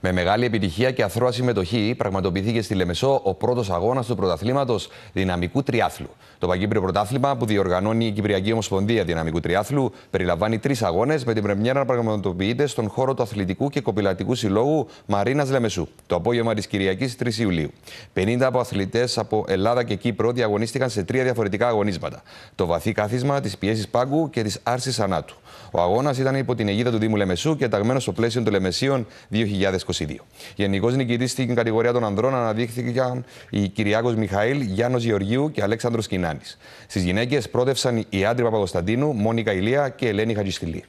Με μεγάλη επιτυχία και αθρώα συμμετοχή, πραγματοποιήθηκε στη Λεμεσό ο πρώτος αγώνας του πρωταθλήματος Δυναμικού Τριάθλου. Το Παγκύπριο Πρωτάθλημα, που διοργανώνει η Κυπριακή Ομοσπονδία Δυναμικού Τριάθλου, περιλαμβάνει τρεις αγώνες με την πρεμιέρα να πραγματοποιείται στον χώρο του Αθλητικού και Κοπηλατικού Συλλόγου Μαρίνας Λεμεσού, το απόγευμα της Κυριακής 3 Ιουλίου. 50 από αθλητές από Ελλάδα και Κύπρο διαγωνίστηκαν σε τρία διαφορετικά αγωνίσματα. Το βαθύ κάθισμα, της πιέσης πάγκου και της άρσης ανάτου. Ο αγώνας ήταν υπό την αιγίδα του Δήμου Λεμεσού και ταγμένος στο πλαίσιο των Λεμεσίων 2022. Γενικός νικητής στην κατηγορία των ανδρών αναδείχθηκαν οι Κυριάκος Μιχαήλ, Γιάννος Γεωργίου και Αλέξανδρος Κινάνης. Στις γυναίκες πρότευσαν οι άντρε Παπαγκοσταντίνου, Μόνικα Ηλία και Ελένη Χατζηστηλή.